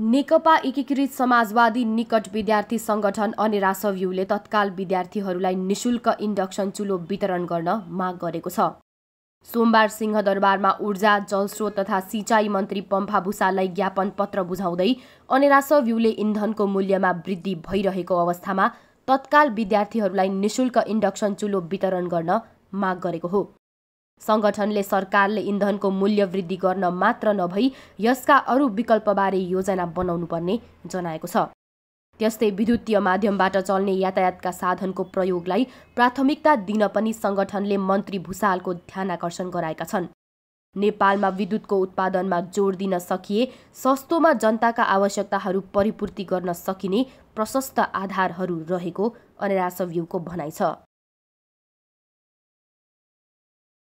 नेकपा एकीकृत समाजवादी निकट विद्यार्थी सङ्गठन सभ्यूले तत्काल विद्यार्थीहरूलाई निशुल्क इन्डक्सन चुलो वितरण गर्न माग गरेको छ सोमबार सिंहदरबारमा ऊर्जा जलस्रोत तथा सिँचाइ मन्त्री पम्फा भूषाललाई ज्ञापन पत्र बुझाउँदै सभ्यूले इन्धनको मूल्यमा वृद्धि भइरहेको अवस्थामा तत्काल विद्यार्थीहरूलाई निशुल्क इन्डक्सन चुलो वितरण गर्न माग गरेको हो सङ्गठनले सरकारले इन्धनको मूल्य वृद्धि गर्न मात्र नभई यसका अरू विकल्पबारे योजना बनाउनुपर्ने जनाएको छ त्यस्तै विद्युतीय माध्यमबाट चल्ने यातायातका साधनको प्रयोगलाई प्राथमिकता दिन पनि सङ्गठनले मन्त्री भूषालको आकर्षण गराएका छन् नेपालमा विद्युतको उत्पादनमा जोड दिन सकिए सस्तोमा जनताका आवश्यकताहरू परिपूर्ति गर्न सकिने प्रशस्त आधारहरू रहेको अनरासव्यूको भनाइ छ